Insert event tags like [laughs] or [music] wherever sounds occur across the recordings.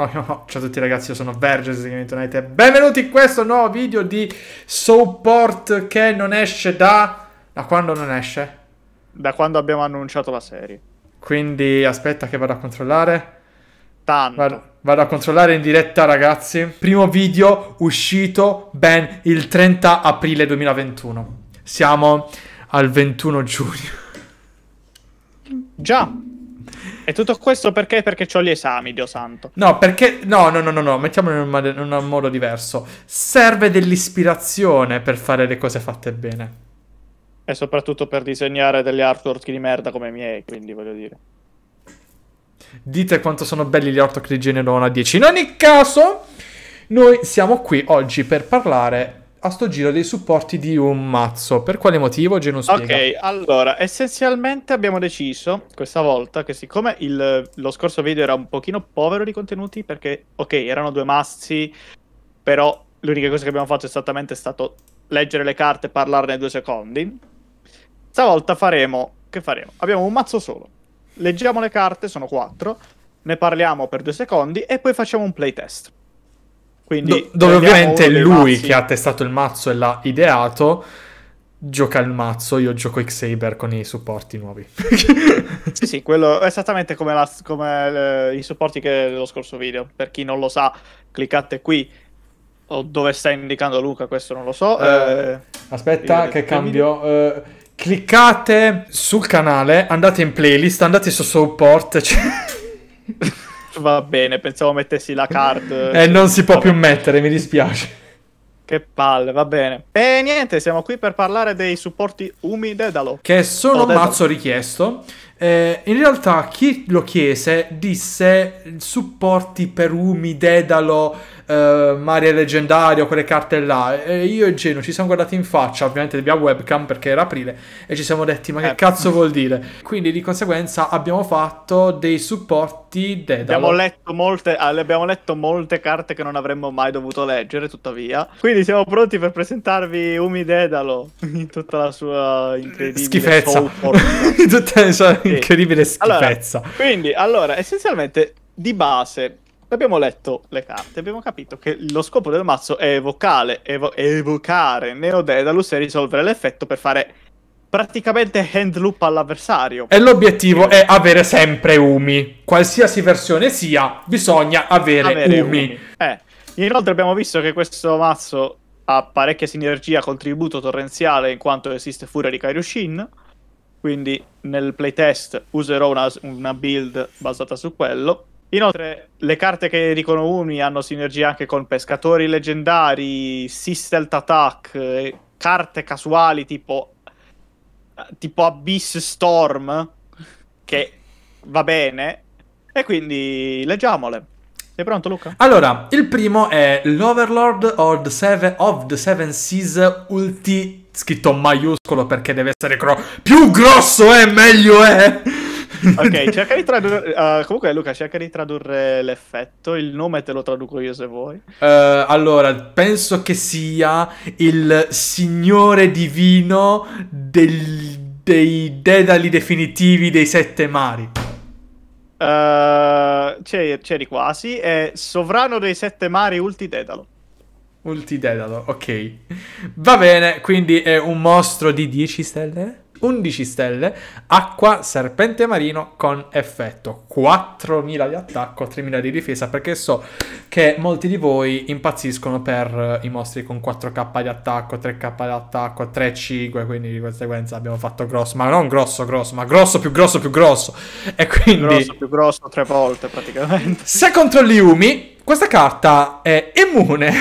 Oh, no, no. Ciao a tutti ragazzi, io sono Verges di Gaming Tonight e benvenuti in questo nuovo video di Support che non esce da... Da quando non esce? Da quando abbiamo annunciato la serie. Quindi aspetta che vado a controllare. Tanto. Vado, vado a controllare in diretta ragazzi. Primo video uscito ben il 30 aprile 2021. Siamo al 21 giugno. Già, e tutto questo perché? Perché ho gli esami, Dio santo. No, perché... No, no, no, no, no. mettiamolo in un, in un modo diverso. Serve dell'ispirazione per fare le cose fatte bene. E soprattutto per disegnare delle artwork di merda come i miei, quindi voglio dire. Dite quanto sono belli gli ortoc di Generona 10. In ogni caso, noi siamo qui oggi per parlare a sto giro dei supporti di un mazzo. Per quale motivo? Geno spiega. Ok, allora, essenzialmente abbiamo deciso questa volta che siccome il, lo scorso video era un pochino povero di contenuti, perché, ok, erano due mazzi, però l'unica cosa che abbiamo fatto esattamente è stato leggere le carte e parlarne due secondi. Stavolta faremo... Che faremo? Abbiamo un mazzo solo. Leggiamo le carte, sono quattro, ne parliamo per due secondi e poi facciamo un playtest. Quindi, dove ovviamente è lui che ha testato il mazzo e l'ha ideato, gioca il mazzo, io gioco Xaber con i supporti nuovi. [laughs] [laughs] sì, sì, quello è esattamente come, la, come le, eh, i supporti che lo scorso video. Per chi non lo sa, cliccate qui. O dove sta indicando Luca, questo non lo so. Eh, eh aspetta, che cambio. Eh, cliccate sul canale, andate in playlist, andate su support. Cioè... [laughs] va bene, pensavo mettessi la card. e eh, non si può più mettere, mi dispiace. Che palle, va bene. E niente, siamo qui per parlare dei supporti Umi Dedalo. Che sono un mazzo richiesto. Eh, in realtà chi lo chiese disse supporti per Umi, Dedalo, eh, Maria Leggendario, quelle carte là. E io e Geno ci siamo guardati in faccia, ovviamente via webcam perché era aprile, e ci siamo detti ma che eh. cazzo vuol dire? Quindi di conseguenza abbiamo fatto dei supporti Dedalo. Abbiamo letto molte, ah, abbiamo letto molte carte che non avremmo mai dovuto leggere, tuttavia. Quindi siamo pronti per presentarvi Umi Dedalo [laughs] in tutta la sua incredibile schifezza. [laughs] Tutta, cioè, Incredibile schifezza. Allora, quindi, allora, essenzialmente, di base, abbiamo letto le carte, abbiamo capito che lo scopo del mazzo è evocare, evo- evocare Neo Daedalus e risolvere l'effetto per fare praticamente hand loop all'avversario. E l'obiettivo è avere sempre Umi. Qualsiasi versione sia, bisogna avere, avere Umi. umi. Eh. Inoltre abbiamo visto che questo mazzo ha parecchia sinergia con Tributo Torrenziale in quanto esiste Furia di Kairushin quindi nel playtest userò una, una, build basata su quello. Inoltre, le carte che dicono Umi hanno sinergia anche con pescatori leggendari, Sistelt Attack, eh, carte casuali tipo, tipo Abyss Storm, che va bene. E quindi leggiamole. Sei pronto, Luca? Allora, il primo è l'Overlord of the Seven, of the seven Seas Ulti, scritto maiuscolo perché deve essere cro- più grosso è, meglio è. ok, [laughs] cerca di tradurre. Uh, comunque, Luca, cerca di tradurre l'effetto. Il nome te lo traduco io se vuoi. Uh, allora, penso che sia il signore divino del, dei dedali definitivi dei sette mari. Uh, eh, c'eri, quasi. È Sovrano dei Sette Mari Ultidedalo. Ultidedalo, ok. Va bene, quindi è un mostro di 10 stelle? 11 stelle, acqua, serpente marino con effetto, 4000 di attacco, 3000 di difesa, perché so che molti di voi impazziscono per eh, i mostri con 4k di attacco, 3k di attacco, 3-5, quindi di conseguenza abbiamo fatto grosso, ma non grosso grosso, ma grosso più grosso più grosso, e quindi... Grosso più grosso tre volte praticamente. [laughs] Se controlli Umi, questa carta è immune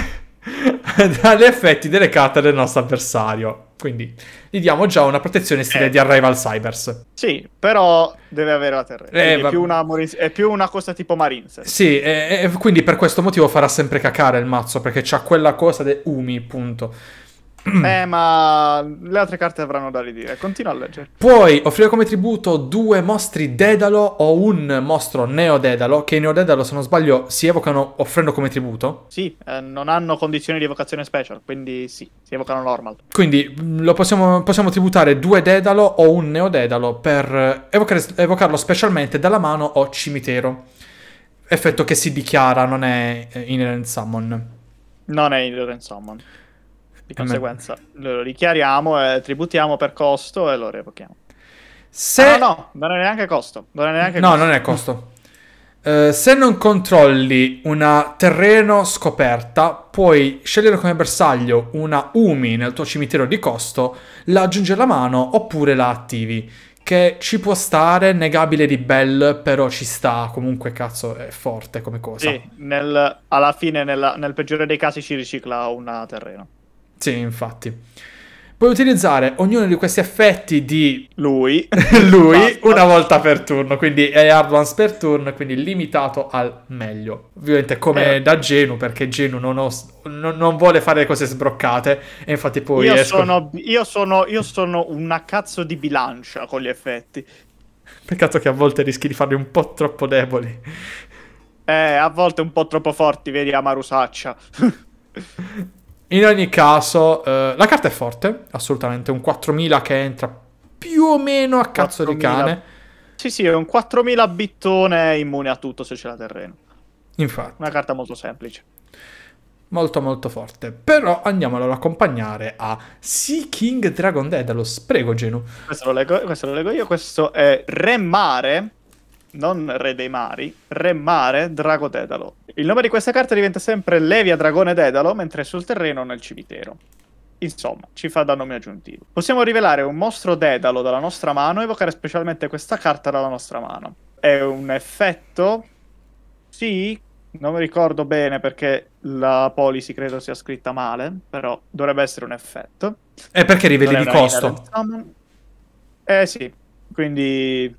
[laughs] dagli effetti delle carte del nostro avversario. Quindi gli diamo già una protezione stile eh. di Arrival Cybers. Sì, però deve avere la terra. Eh, va... è, più una, è più una cosa tipo Marines. Sì, e, e quindi per questo motivo farà sempre cacare il mazzo, perché c'ha quella cosa de Umi, punto. Eh, ma le altre carte avranno da ridire. Continua a leggere. Puoi offrire come tributo due mostri Dedalo o un mostro Neodedalo, che i Neodedalo, se non sbaglio, si evocano offrendo come tributo. Sì, eh, non hanno condizioni di evocazione special, quindi sì, si evocano normal. Quindi mm, possiamo, possiamo, tributare due Dedalo o un Neodedalo per eh, evocare, evocarlo specialmente dalla mano o cimitero. Effetto che si dichiara, non è eh, Inherent Summon. Non è Inherent Summon. Di conseguenza M- lo richiariamo, eh, tributiamo per costo e lo revochiamo. Se... Ah, no, no, non è neanche costo. Non è neanche no, costo. non è costo. Uh, se non controlli una terreno scoperta, puoi scegliere come bersaglio una Umi nel tuo cimitero di costo, la aggiungi alla mano oppure la attivi. Che ci può stare, negabile di Bell, però ci sta, comunque cazzo è forte come cosa. Sì, nel, alla fine nella, nel peggiore dei casi ci ricicla una terreno. Sì, infatti. Puoi utilizzare ognuno di questi effetti di [laughs] lui, [laughs] lui una volta per turno, quindi è hard per turno, quindi limitato al meglio. Ovviamente come eh. da Genu, perché Genu non, ho, non, non, vuole fare cose sbroccate e infatti poi... Io, esco... sono, io, sono, io sono una cazzo di bilancia con gli effetti. Peccato che a volte rischi di farli un po' troppo deboli. Eh, a volte un po' troppo forti, vedi Amarusaccia. [laughs] In ogni caso, eh, la carta è forte, assolutamente. Un 4000 che entra più o meno a cazzo 4000. di cane. Sì, sì, è un 4000 bittone immune a tutto se c'è la terreno. Infatti. Una carta molto semplice. Molto molto forte. Però andiamolo ad accompagnare a Sea King Dragon Dedalus. Prego, Genu. Questo lo leggo, questo lo leggo io, questo è Re Mare non Re dei Mari, Re Mare, Drago Dedalo. Il nome di questa carta diventa sempre Levia Dragone Dedalo, mentre è sul terreno o nel cimitero. Insomma, ci fa da nome aggiuntivo. Possiamo rivelare un mostro Dedalo dalla nostra mano e evocare specialmente questa carta dalla nostra mano. È un effetto... Sì, non mi ricordo bene perché la policy credo sia scritta male, però dovrebbe essere un effetto. E perché riveli di costo? Eh sì, quindi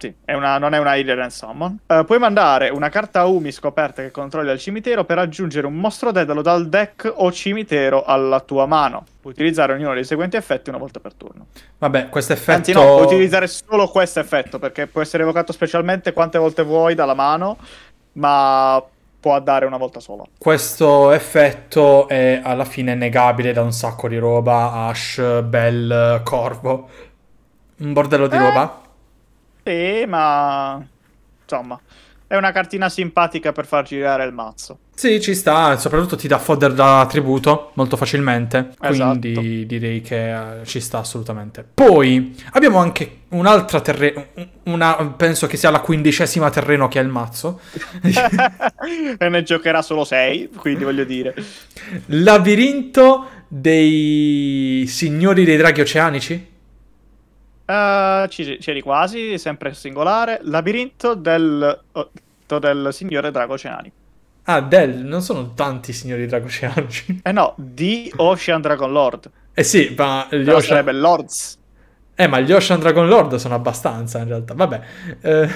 sì, è una, non è una Alien and Summon. Uh, puoi mandare una carta Umi scoperta che controlli al cimitero per aggiungere un mostro dedalo dal deck o cimitero alla tua mano. Puoi utilizzare ognuno dei seguenti effetti una volta per turno. Vabbè, questo effetto... Anzi no, puoi utilizzare solo questo effetto perché può essere evocato specialmente quante volte vuoi dalla mano, ma può andare una volta sola. Questo effetto è alla fine negabile da un sacco di roba, Ash, Bell, Corvo, un bordello di eh? roba. Sì, ma insomma, è una cartina simpatica per far girare il mazzo. Sì, ci sta, soprattutto ti dà fodder da tributo molto facilmente, quindi esatto. direi che eh, ci sta assolutamente. Poi abbiamo anche un'altra terreno, una, penso che sia la quindicesima terreno che ha il mazzo. [laughs] e ne giocherà solo sei, quindi voglio dire. Labirinto dei signori dei draghi oceanici? Uh, eh, c'eri quasi, sempre singolare. Labirinto del, oh, del signore Drago Cenani. Ah, del, non sono tanti signori Drago Cenani. [laughs] Eh no, di Ocean Dragon Lord. Eh sì, ma gli Ocean... sarebbe Lords. Eh, ma gli Ocean Dragon Lord sono abbastanza in realtà. Vabbè. Eh...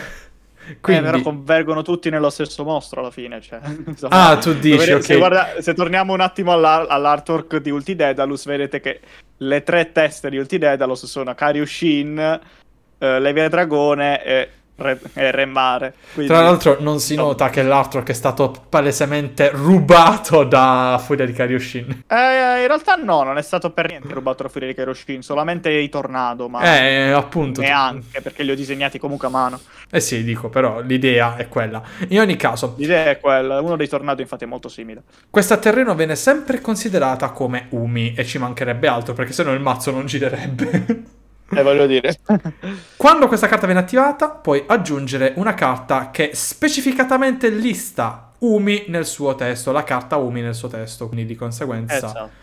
Quindi... Eh, però convergono tutti nello stesso mostro alla fine. Cioè. [laughs] [laughs] Insomma, ah, tu dici, vedete, okay. se, guarda, se, torniamo un attimo all'ar- all'artwork di Ulti Daedalus, vedete che le tre teste di Ulti Daedalus sono Karyushin, eh, Levia Dragone e Re- mare Quindi... Tra l'altro non si nota che l'altro che è stato palesemente rubato da Furia di Kaioshin. Eh, in realtà no, non è stato per niente rubato da Furia di Kaioshin, solamente i Tornado, ma... Eh, appunto. Neanche, perché li ho disegnati comunque a mano. Eh sì, dico, però l'idea è quella. In ogni caso... L'idea è quella, uno dei Tornado infatti è molto simile. Questa terreno viene sempre considerata come Umi, e ci mancherebbe altro, perché sennò il mazzo non girerebbe. [laughs] Eh, voglio dire. [laughs] Quando questa carta viene attivata, puoi aggiungere una carta che specificatamente lista Umi nel suo testo, la carta Umi nel suo testo, quindi di conseguenza... Esatto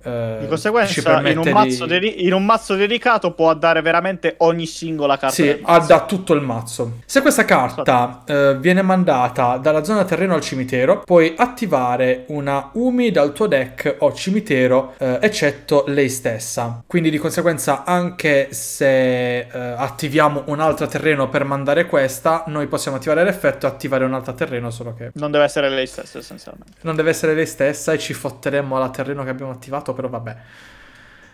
eh, di conseguenza, in un, mazzo di... Deri- in un mazzo dedicato può dare veramente ogni singola carta. Sì, ha da tutto il mazzo. Se questa carta eh, viene mandata dalla zona terreno al cimitero, puoi attivare una Umi dal tuo deck o cimitero, eh, eccetto lei stessa. Quindi di conseguenza, anche se eh, attiviamo altro terreno per mandare questa, noi possiamo attivare l'effetto e attivare un altro terreno, solo che... Non deve essere lei stessa, essenzialmente. Non deve essere lei stessa e ci fotteremo alla terreno che abbiamo attivato fatto, però vabbè.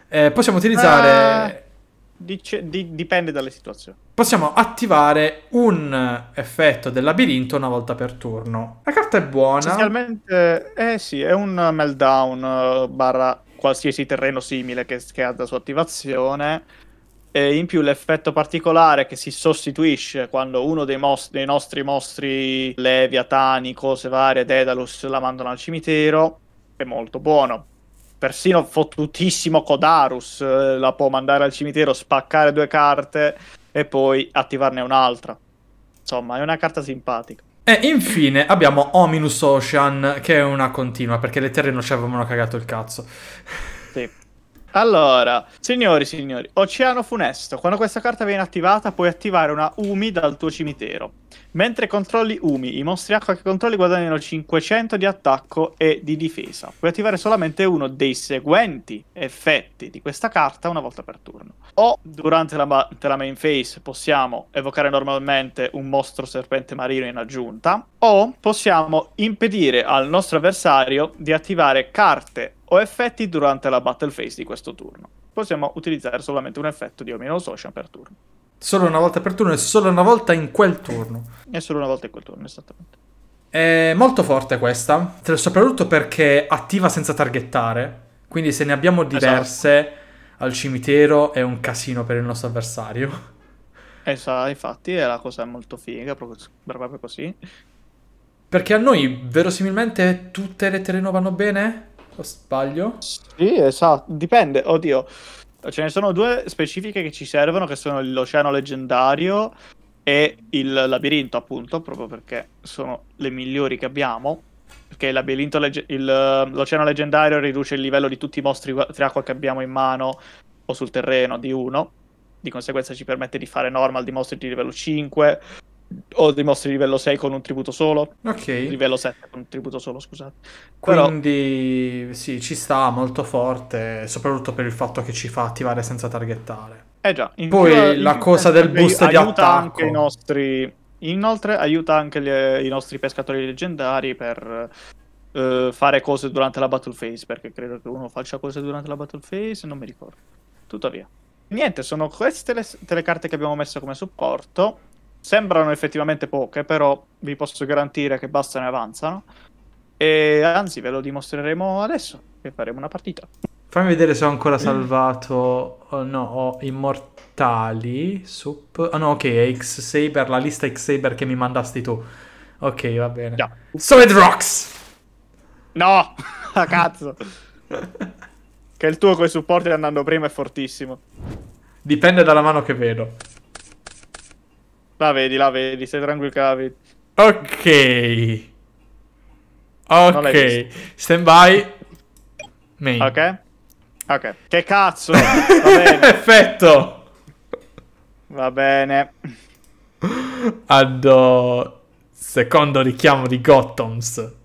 Eh, possiamo utilizzare... Uh, dice, di, dipende dalle situazioni. Possiamo attivare un effetto del labirinto una volta per turno. La carta è buona. Essenzialmente, eh sì, è un meltdown eh, barra qualsiasi terreno simile che, che ha da sua attivazione. E in più l'effetto particolare che si sostituisce quando uno dei, most- dei nostri mostri leviatani, cose varie, Daedalus la mandano al cimitero è molto buono persino fottutissimo Kodarus eh, la può mandare al cimitero, spaccare due carte e poi attivarne un'altra. Insomma, è una carta simpatica. E infine abbiamo Ominous Ocean, che è una continua, perché le terre non ci avevano cagato il cazzo. Sì. [laughs] Allora, signori, signori, Oceano Funesto. Quando questa carta viene attivata, puoi attivare una Umi dal tuo cimitero. Mentre controlli Umi, i mostri acqua che controlli guadagnano 500 di attacco e di difesa. Puoi attivare solamente uno dei seguenti effetti di questa carta una volta per turno. O durante la, ma- la main phase possiamo evocare normalmente un mostro serpente marino in aggiunta, o possiamo impedire al nostro avversario di attivare carte o effetti durante la battle phase di questo turno. Possiamo utilizzare solamente un effetto di Ominous Ocean per turno. Solo una volta per turno e solo una volta in quel turno. E solo una volta in quel turno, esattamente. È molto forte questa, soprattutto perché attiva senza targettare, quindi se ne abbiamo esatto. diverse esatto. al cimitero è un casino per il nostro avversario. [laughs] Esatto, infatti è la cosa molto figa, proprio così. Perché a noi verosimilmente tutte le terreno vanno bene? O sbaglio? Sì, esatto. Dipende, oddio. Ce ne sono due specifiche che ci servono, che sono l'Oceano Leggendario e il Labirinto, appunto, proprio perché sono le migliori che abbiamo. Perché il legge- il, ehm, l'Oceano Leggendario riduce il livello di tutti i mostri triacqua che abbiamo in mano o sul terreno di uno. Di conseguenza ci permette di fare normal di mostri di livello 5 o dimostri livello 6 con un tributo solo. Ok. Livello 7 con un tributo solo, scusate. Quindi sì, ci sta molto forte, soprattutto per il fatto che ci fa attivare senza targettare. Eh già. Poi più, la cosa del boost di attacco. anche i nostri... Inoltre aiuta anche gli, i nostri pescatori leggendari per uh, fare cose durante la battle phase, perché credo che uno faccia cose durante la battle phase, non mi ricordo. Tuttavia. Niente, sono queste le, le carte che abbiamo messo come supporto sembrano effettivamente poche, però vi posso garantire che bastano e avanzano. E anzi, ve lo dimostreremo adesso e faremo una partita. Fammi vedere se ho ancora salvato. Oh, no, ho immortali. Sup. Ah, oh, no, ok, X6 la lista x saber che mi mandasti tu. Ok, va bene. Yeah. Solid Rocks! No, [laughs] a cazzo. [laughs] che il tuo con i supporti andando prima è fortissimo. Dipende dalla mano che vedo. La vedi, la vedi, stai tranquillo che la vedi. Ok. Ok. Stand by. Main. Ok. Ok. Che cazzo? [laughs] Perfetto. Va bene. Ando. secondo richiamo di Gottoms.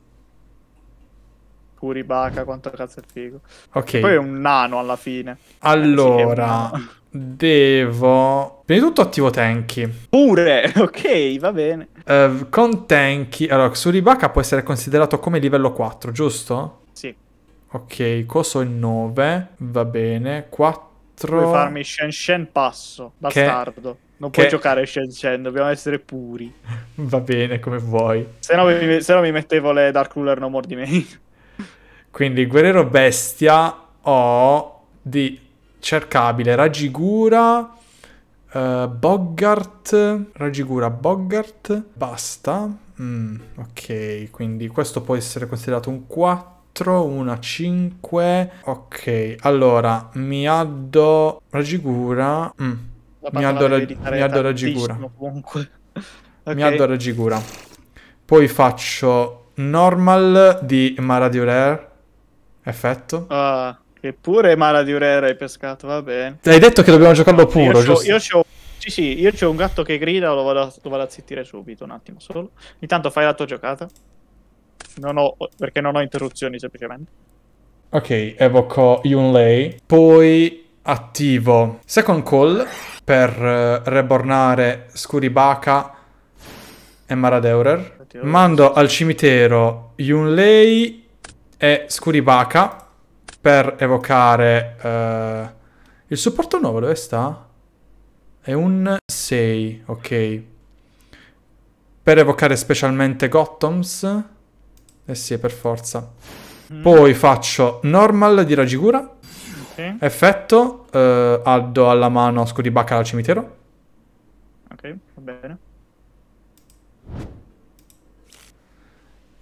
Puri quanto cazzo è figo. Ok. Poi è un nano alla fine. Allora, devo... Prima di tutto attivo Tenki. Pure, [laughs] ok, va bene. Uh, con Tenki... Allora, Suribaka può essere considerato come livello 4, giusto? Sì. Ok, coso è 9, va bene. 4... Puoi farmi Shen Shen passo, bastardo. Che... Non che... puoi giocare Shen Shen, dobbiamo essere puri. [laughs] Va bene, come vuoi. Se no mi, se no mi mettevo le Dark Ruler No More di Main. Quindi guerriero bestia ho di cercabile Ragigura, eh, Boggart, Ragigura, Boggart, basta. Mm, ok, quindi questo può essere considerato un 4 una 5. Ok, allora mi addo Ragigura. Mm. Mi addo, ra- mi addo Ragigura. Comunque. okay. [laughs] Mi addo Ragigura. Poi faccio normal di Maradiurer. Effetto. Ah, che pure mala di urera hai pescato, va bene. Hai detto che dobbiamo giocarlo puro, giusto? Io c'ho... Sì, sì, io c'ho un gatto che grida, lo vado, a, lo vado a zittire subito, un attimo solo. Intanto fai la tua giocata. Non ho, perché non ho interruzioni, semplicemente. Ok, evoco Yunlei. Poi attivo Second Call per uh, rebornare Scuribaka e Maradeurer. Mando al cimitero Yunlei e Scuribaca per evocare... Uh, il supporto nuovo dove sta? È un 6, ok. Per evocare specialmente Gottoms? Eh sì, per forza. Mm. Poi faccio normal di Ragigura. Okay. Effetto, eh, addo alla mano Scuribacca al cimitero. Ok, va bene.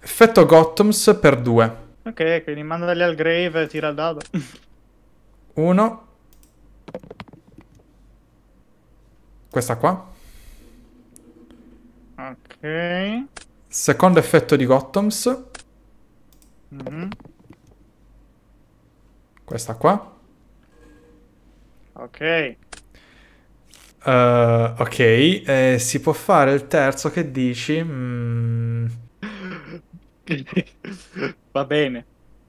Effetto Gottoms per 2. Ok, quindi mandali al grave e tira il dado. [laughs] Uno. Questa qua. Ok. Secondo effetto di Gottoms. Mm -hmm. Questa qua. Ok. Uh, ok, eh, si può fare il terzo che dici... Mm... [laughs] Va bene,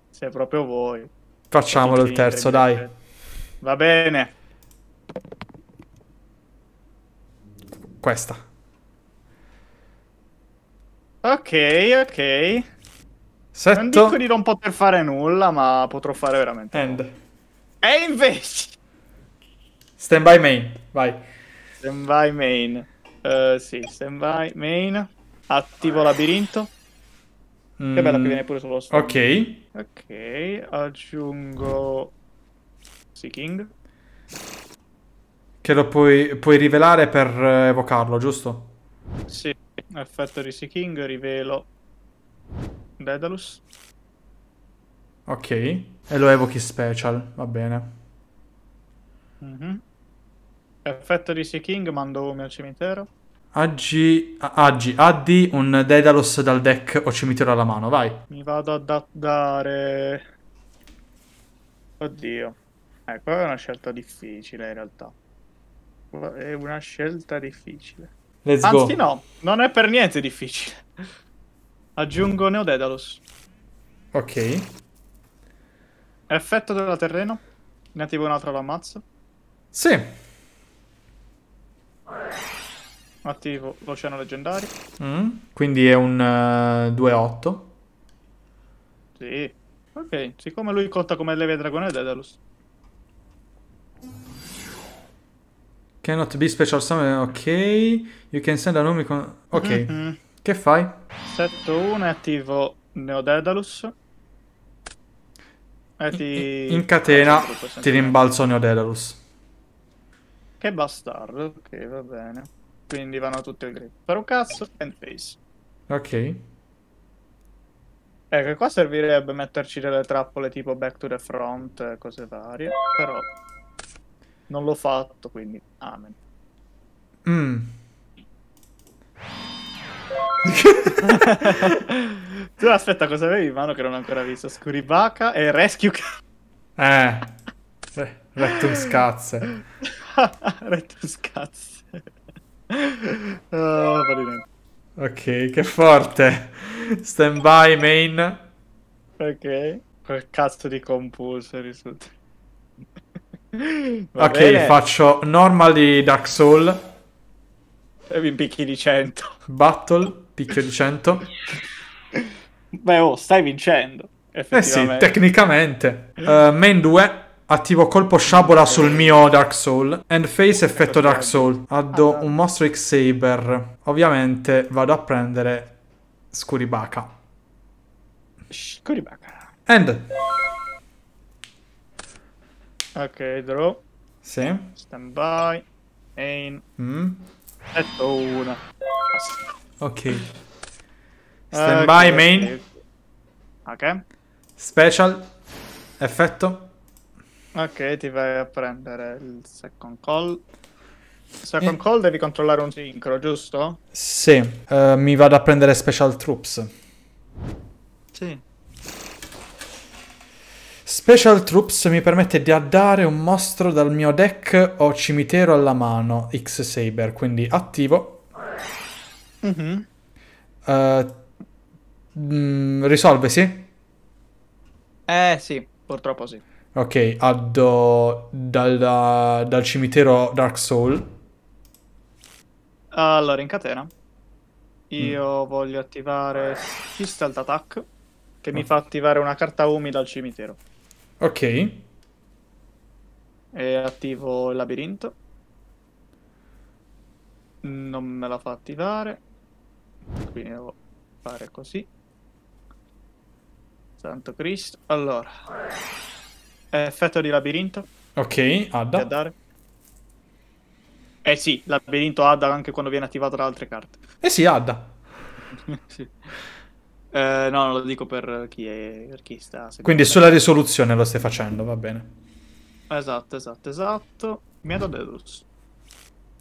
se proprio voi. Facciamolo il terzo, dai. Va bene. Questa. Ok, ok. Setto. Non dico di non poter fare nulla, ma potrò fare veramente. End. E invece... [laughs] Stand by main, vai. Stand by main. Uh, sì, stand by main. Attivo labirinto. Mm. Che bella che viene pure sullo sfondo. Ok. Ok, aggiungo Seeking. Che lo puoi, puoi rivelare per evocarlo, giusto? Sì, effetto di Seeking, rivelo Daedalus. Ok, e lo evochi special, va bene. Mm -hmm. Effetto di Seeking, mando Omi al cimitero. Aggi, aggi, addi un Daedalus dal deck o cimitero alla mano, vai. Mi vado ad dare... Oddio. Eh, è una scelta difficile in realtà. È una scelta difficile. Let's Anzi go. no, non è per niente difficile. Aggiungo Neo Daedalus. Ok. Effetto della terreno. Ne attivo un altro l'ammazzo. Sì. Attivo l'oceano leggendario. Mm. Quindi è un uh, eh, 2-8. Sì. Ok, siccome lui conta come leve dragone Dedalus. Cannot be special summon, ok. You can send a nome con... Ok. Mm -hmm. Che fai? Setto 1 e attivo Neo Dedalus. E ti... In, in catena ti rimbalzo Neo Dedalus. Che bastardo, ok, va bene. Quindi vanno tutte al grip. Fare un cazzo and face. Ok. Ecco, qua servirebbe metterci delle trappole tipo back to the front, cose varie, però non l'ho fatto, quindi amen. Mm. [laughs] tu aspetta, cosa avevi in mano che non ho ancora visto? Scuribaca e Rescue Eh. Rettum scazze. [laughs] Rettum scazze oh, ok, che forte. Stand by main. Ok. Quel cazzo di compulso risulta. ok, bene. faccio normal di Dark Soul. E mi picchi di 100. Battle, picchio di 100. Beh, oh, stai vincendo. Eh sì, tecnicamente. Uh, main 2. Attivo colpo sciabola sul mio Dark Soul. End phase effetto Dark Soul. Addo un mostro X-Saber. Ovviamente vado a prendere Scuribaka. Scuribaka. End. Ok, draw. Sì. Stand by. Aim. Mm. Etto una. Ok. Stand okay. by, main. Ok. Special. Effetto. Ok, ti vai a prendere il second call. Second eh. call devi controllare un sincro, giusto? Sì, uh, mi vado a prendere special troops. Sì. Special Troops mi permette di addare un mostro dal mio deck o cimitero alla mano, X Saber, quindi attivo. Mm-hmm. Uh, mm, risolve, sì? Eh sì, purtroppo sì. Ok, addo dal, da, dal cimitero Dark Soul. Allora, in catena. Io mm. voglio attivare Gestalt Attack, che oh. mi fa attivare una carta umida al cimitero. Ok. E attivo il labirinto. Non me la fa attivare. Quindi devo fare così. Santo Cristo. Allora. Eh, effetto di labirinto. Ok, Adda. Eh sì, labirinto Adda anche quando viene attivato da altre carte. Eh sì, Adda. [laughs] sì. Eh, no, non lo dico per chi, è, per chi sta Quindi sulla risoluzione lo stai facendo, va bene. Esatto, esatto, esatto. Miedo Dedus.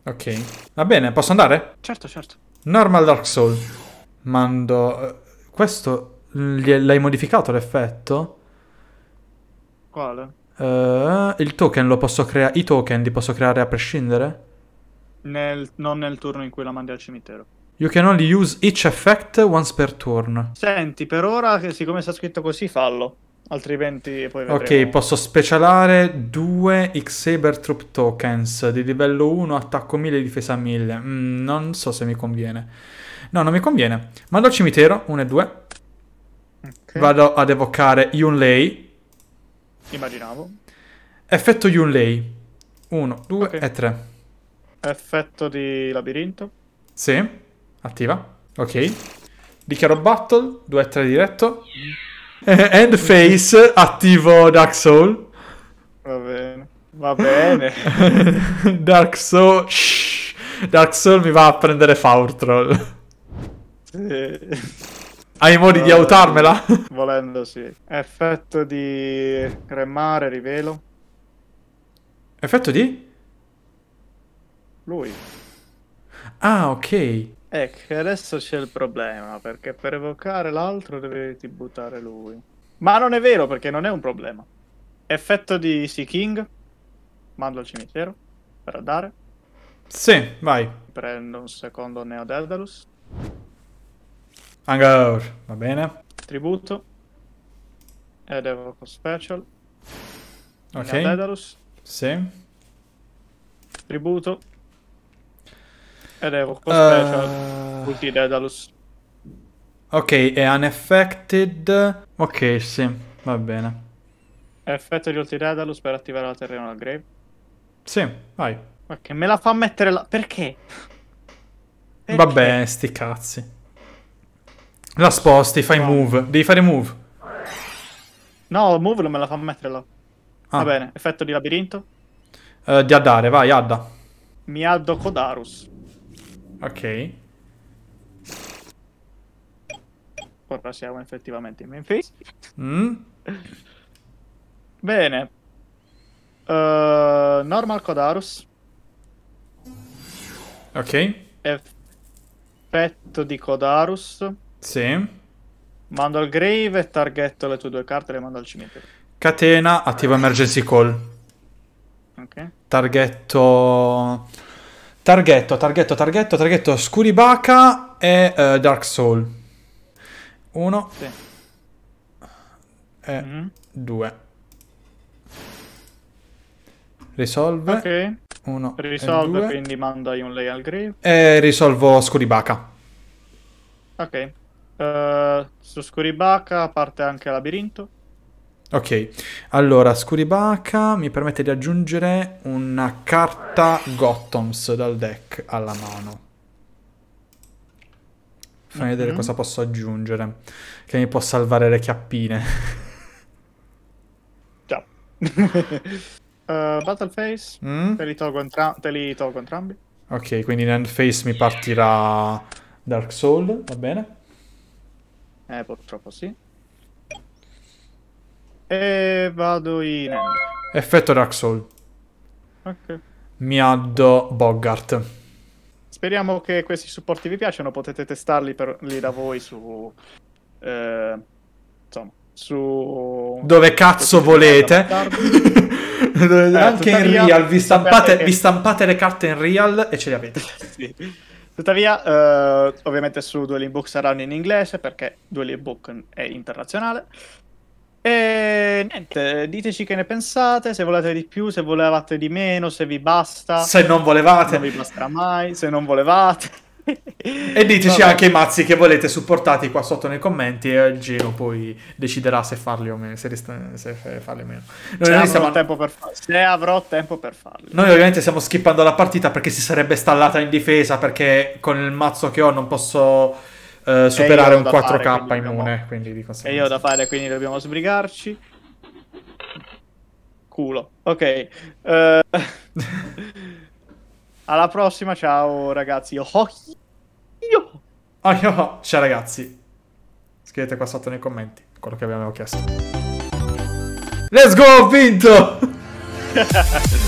Ok. Va bene, posso andare? Certo, certo. Normal Dark Soul. Mando... Eh, questo l'hai modificato l'effetto? Quale? Uh, il token lo posso creare. I token li posso creare a prescindere? Nel... Non nel turno in cui la mandi al cimitero. You can only use each effect once per turn. Senti, per ora, siccome sta scritto così, fallo. Altrimenti poi vedremo. Ok, posso specialare due X-Saber Troop tokens di livello 1, attacco 1000 e difesa 1000. Mm, non so se mi conviene. No, non mi conviene. Mando al cimitero, 1 e 2. Okay. Vado ad evocare Yunlei, Immaginavo. Effetto Yunlei. 1, 2 okay. e 3. Effetto di labirinto. Sì, attiva. Ok. Dichiaro battle, 2 e 3 diretto. Eh, end face, attivo Dark Soul. Va bene. Va bene. [laughs] Dark Soul... Shh. Dark Soul mi va a prendere Faurtroll. Sì. Hai modi di eh, autarmela? [laughs] Volendo, sì. Effetto di remare, rivelo. Effetto di? Lui. Ah, ok. È adesso c'è il problema, perché per evocare l'altro devi buttare lui. Ma non è vero, perché non è un problema. Effetto di Sea King. Mando al cimitero. Per andare. Sì, vai. Prendo un secondo Neo Daedalus. Hangout, va bene. Tributo. E devo special. Ok. Dedalus. Sì. Tributo. E devo con uh... Eh. special. Ulti Dedalus. Ok, è unaffected. Ok, sì, va bene. Effetto di ulti Dedalus per attivare la terreno dal grave. Sì, vai. Ok, me la fa mettere la... Perché? Perché? Vabbè, sti cazzi. La sposti, fai no. move. Devi fare move. No, move non me la fa mettere là. Ah. Va bene, effetto di labirinto. Uh, di addare, vai, Adda. Mi addo Kodarus. Ok. Ora siamo effettivamente in Memphis. Mm. Bene. Uh, normal Kodarus. Ok. Effetto di Kodarus. Sì. Mando al grave, e targetto le tue due carte, le mando al cimitero. Catena, attivo emergency call. Ok. Targetto... Targetto, targetto, targetto, targetto Scuribaka e uh, Dark Soul. Uno. Sì. E mm -hmm. due. Risolve. Ok. Uno Risolve, e quindi mandai un lay al grave. E risolvo Scuribaka. Ok. Eh, su Scuribaca parte anche Labirinto. Ok, allora Scuribaca mi permette di aggiungere una carta Gotham's dal deck alla mano. Fammi mm-hmm. vedere mhm. cosa posso aggiungere. Che mi può salvare le chiappine. [laughs] Ciao. uh, [laughs] Battleface, mm? te, li tolgo entra- te li tolgo entrambi. Ok, quindi in Endface mi partirà Dark Soul, va bene? Eh, purtroppo sì. E vado in... Effetto Dark Soul. Ok. Mi addo Bogart. Speriamo che questi supporti vi piacciono, potete testarli per, lì da voi su... Eh, insomma, su... Dove cazzo volete. [laughs] anche certo, in Real, vi stampate, vi stampate le carte in Real e ce le avete. [laughs] sì. Tuttavia, eh, ovviamente su Dueling Book saranno in inglese perché Dueling Book è internazionale. E niente, diteci che ne pensate, se volete di più, se volevate di meno, se vi basta. Se non volevate. Non vi basterà mai, se non volevate e diteci Vabbè. anche i mazzi che volete supportati qua sotto nei commenti e il giro poi deciderà se farli o meno. Se resta, se farli o meno. Noi, noi stiamo... Far... Se avrò tempo per farli. Noi ovviamente stiamo skippando la partita perché si sarebbe stallata in difesa perché con il mazzo che ho non posso eh, superare un 4k fare, immune. Dobbiamo... e io ho da fare quindi dobbiamo sbrigarci. Culo. Ok. Uh... [laughs] Alla prossima, ciao ragazzi. Io hockey. Io. Ah, io. Ah, ah. Ciao ragazzi. Scrivete qua sotto nei commenti quello che vi avevo chiesto. Let's go, ho vinto! [laughs]